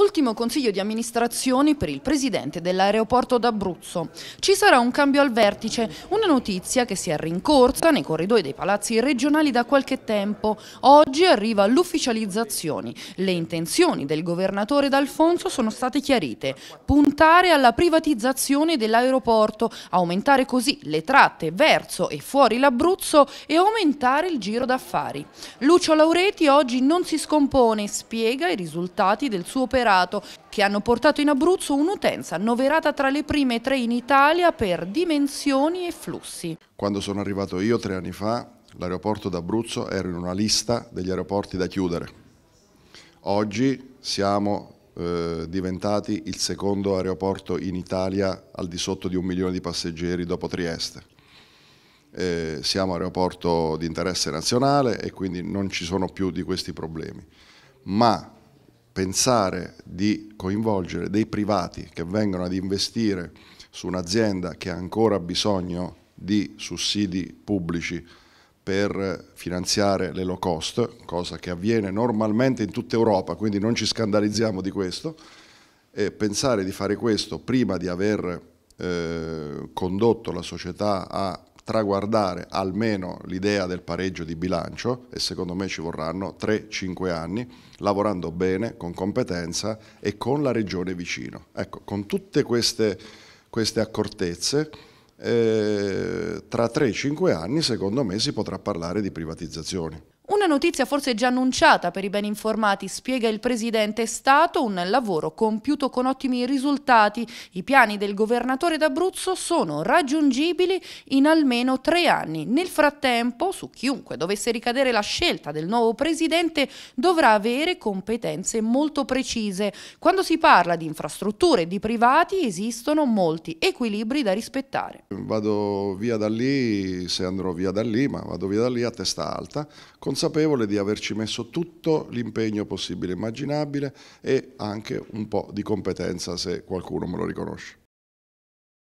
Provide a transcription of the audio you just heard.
Ultimo consiglio di amministrazione per il presidente dell'aeroporto d'Abruzzo. Ci sarà un cambio al vertice, una notizia che si è rincorsa nei corridoi dei palazzi regionali da qualche tempo. Oggi arriva l'ufficializzazione. Le intenzioni del governatore D'Alfonso sono state chiarite. Puntare alla privatizzazione dell'aeroporto, aumentare così le tratte verso e fuori l'Abruzzo e aumentare il giro d'affari. Lucio Laureti oggi non si scompone, spiega i risultati del suo operato scellerato che hanno portato in Abruzzo un'utenza annoverata tra le prime tre in Italia per dimensioni e flussi. Quando sono arrivato io tre anni fa, l'aeroporto d'Abruzzo era in una lista degli aeroporti da chiudere. Oggi siamo eh, diventati il secondo aeroporto in Italia al di sotto di un milione di passeggeri dopo Trieste. Eh, siamo aeroporto di interesse nazionale e quindi non ci sono più di questi problemi. Ma pensare di coinvolgere dei privati che vengono ad investire su un'azienda che ha ancora bisogno di sussidi pubblici per finanziare le low cost, cosa che avviene normalmente in tutta Europa, quindi non ci scandalizziamo di questo, e pensare di fare questo prima di aver eh, condotto la società a traguardare almeno l'idea del pareggio di bilancio e secondo me ci vorranno 3-5 anni lavorando bene, con competenza e con la regione vicino. Ecco, con tutte queste, queste accortezze eh, tra 3-5 anni secondo me si potrà parlare di privatizzazioni. Una notizia forse già annunciata per i ben informati, spiega il Presidente, è stato un lavoro compiuto con ottimi risultati. I piani del governatore d'Abruzzo sono raggiungibili in almeno tre anni. Nel frattempo, su chiunque dovesse ricadere la scelta del nuovo Presidente, dovrà avere competenze molto precise. Quando si parla di infrastrutture e di privati esistono molti equilibri da rispettare. Vado via da lì, se andrò via da lì, ma vado via da lì a testa alta, con consapevole di averci messo tutto l'impegno possibile e immaginabile e anche un po' di competenza se qualcuno me lo riconosce.